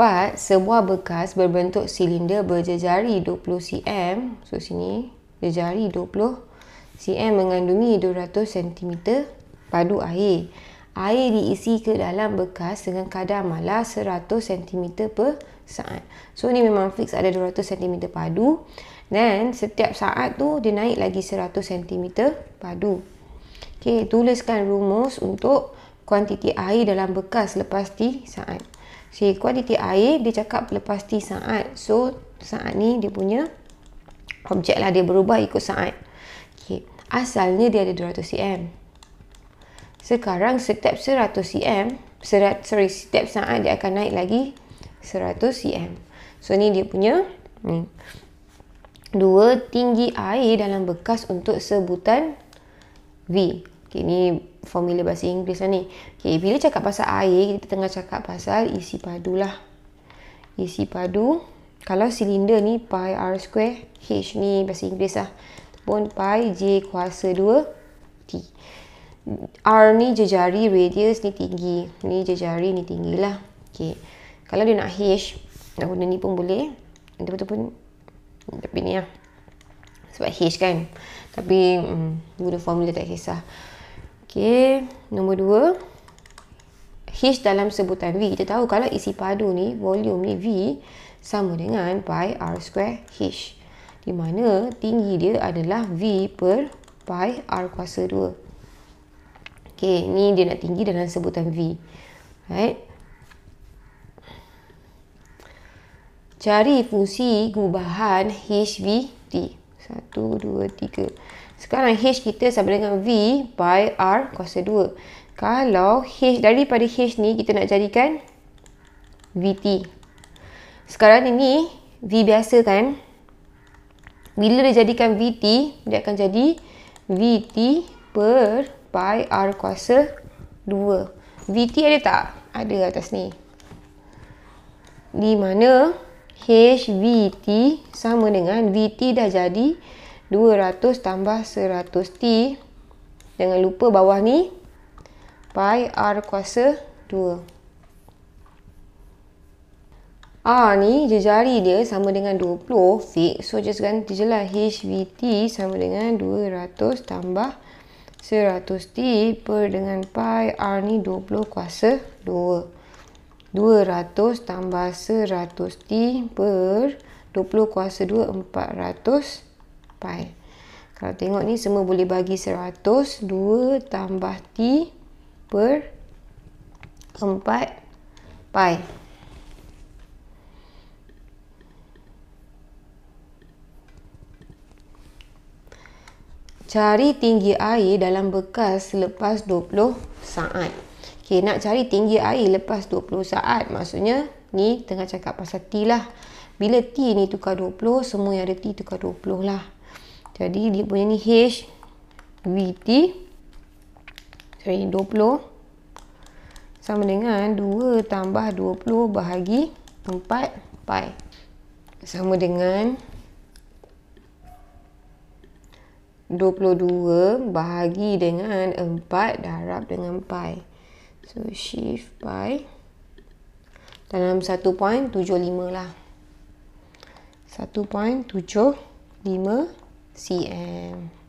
dapat sebuah bekas berbentuk silinder berjejari 20 cm so sini jejari 20 cm mengandungi 200 cm padu air air diisi ke dalam bekas dengan kadar malas 100 cm per saat so ni memang fix ada 200 cm padu dan setiap saat tu dia naik lagi 100 cm padu Okay, tuliskan rumus untuk kuantiti air dalam bekas lepas di saat Si kualiti air dia cakap lepas T saat. So saat ni dia punya objek lah dia berubah ikut saat. Okay. Asalnya dia ada 200 cm. Sekarang setiap 100 cm, serat, sorry, setiap saat dia akan naik lagi 100 cm. So ni dia punya ni. Dua tinggi air dalam bekas untuk sebutan V. Okay, ni formula bahasa Inggeris lah ni. Okay, bila cakap pasal air, kita tengah cakap pasal isi padu lah. Isi padu, kalau silinder ni pi r square h ni bahasa Inggeris lah. Pun pi j kuasa 2 t. R ni jejari, radius ni tinggi. Ni jejari ni tinggi lah. Okay. Kalau dia nak h, nak guna ni pun boleh. Entah betul pun, tapi ni lah. Sebab h kan. Tapi, hmm, guna formula tak kisah. Okey, nombor dua. H dalam sebutan V. Kita tahu kalau isi padu ni, volume ni V sama dengan pi R square H. Di mana tinggi dia adalah V per pi R kuasa 2. Okey, ni dia nak tinggi dalam sebutan V. Right? Cari fungsi gubahan HVT. 1, 2, 3. Sekarang H kita sama dengan V by R kuasa 2. Kalau H daripada H ni kita nak jadikan VT. Sekarang ini V biasa kan. Bila dia jadikan VT, dia akan jadi VT per pi R kuasa 2. VT ada tak? Ada atas ni. Di mana HVT sama dengan VT dah jadi VT. 200 tambah 100T jangan lupa bawah ni pi R kuasa 2 R ni jejari dia sama dengan 20 fix so just ganti je lah HVT sama dengan 200 tambah 100T per dengan pi R ni 20 kuasa 2 200 tambah 100T per 20 kuasa 2 400 pi. Kalau tengok ni semua boleh bagi 100. 2 tambah T per 4 pi. Cari tinggi air dalam bekas lepas 20 saat. Okay, nak cari tinggi air lepas 20 saat. Maksudnya ni tengah cakap pasal T lah. Bila T ni tukar 20, semua yang ada T tukar 20 lah. Jadi dia punya ni HVT sorry 20 sama dengan 2 tambah 20 bahagi 4 pi sama dengan 22 bahagi dengan 4 darab dengan pi. So shift pi dalam 1.75 lah. 1.75是。